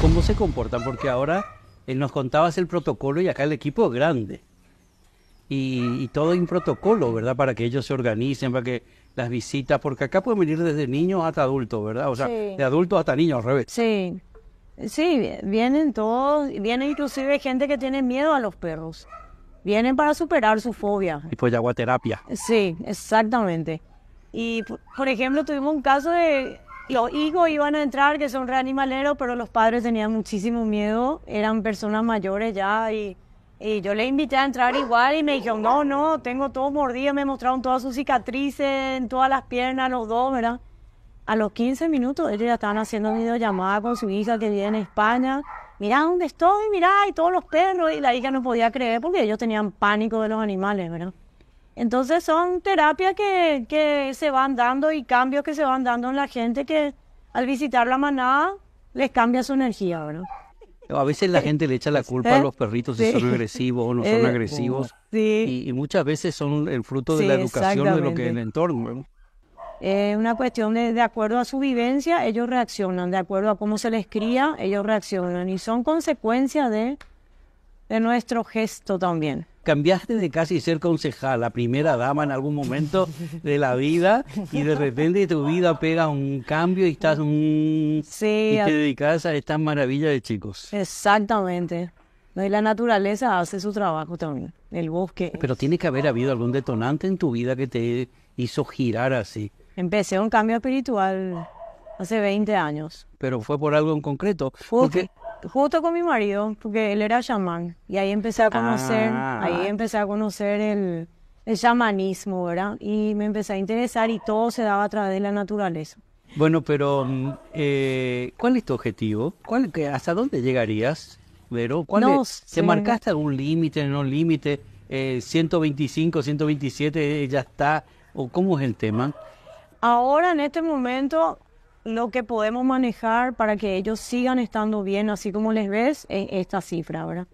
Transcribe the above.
cómo se comportan, porque ahora él eh, nos contaba el protocolo y acá el equipo es grande. Y, todo en protocolo, ¿verdad? Para que ellos se organicen, para que las visitas, porque acá pueden venir desde niños hasta adultos, ¿verdad? O sea, de adultos hasta niños, al revés. Sí, sí, vienen todos, vienen inclusive gente que tiene miedo a los perros. Vienen para superar su fobia. Y pues agua terapia. Sí, exactamente. Y por ejemplo, tuvimos un caso de los hijos iban a entrar, que son reanimaleros, pero los padres tenían muchísimo miedo, eran personas mayores ya y, yo le invité a entrar igual y me dijeron, no, no, tengo todo mordido, me mostraron todas sus cicatrices en todas las piernas, los dos, ¿verdad? A los 15 minutos ellos ya estaban haciendo videollamada con su hija que vive en España. Mirá dónde estoy, mirá, y todos los perros. Y la hija no podía creer porque ellos tenían pánico de los animales, ¿verdad? Entonces son terapias que, se van dando y cambios que se van dando en la gente que al visitar la manada les cambia su energía, A veces la gente le echa la culpa a ¿Eh? los perritos si son agresivos o no son eh, agresivos. Y, muchas veces son el fruto de la educación de lo que es el entorno. Es una cuestión de, de acuerdo a su vivencia, ellos reaccionan. De acuerdo a cómo se les cría, ellos reaccionan. Y son consecuencia de nuestro gesto también cambiaste de casi ser concejal la primera dama en algún momento de la vida y de repente tu vida pega un cambio y estás un... y te dedicas a estas maravillas de chicos. Exactamente. Y la naturaleza hace su trabajo también, el bosque. Pero tiene que haber habido algún detonante en tu vida que te hizo girar así. Empecé un cambio espiritual hace 20 años. Pero fue por algo en concreto. porque justo con mi marido, porque él era chamán. Y ahí empecé a conocer, ah. ahí empecé a conocer el, el chamanismo, ¿verdad? Y me empecé a interesar y todo se daba a través de la naturaleza. Bueno, pero mm, eh, ¿cuál es tu objetivo? ¿Cuál, ¿Hasta dónde llegarías, Vero? ¿Cuál ¿Te marcaste algún límite, no límite? 125, eh, 127 eh, ya está. ¿O cómo es el tema? Ahora en este momento lo que podemos manejar para que ellos sigan estando bien, así como les ves, en esta cifra, ¿verdad?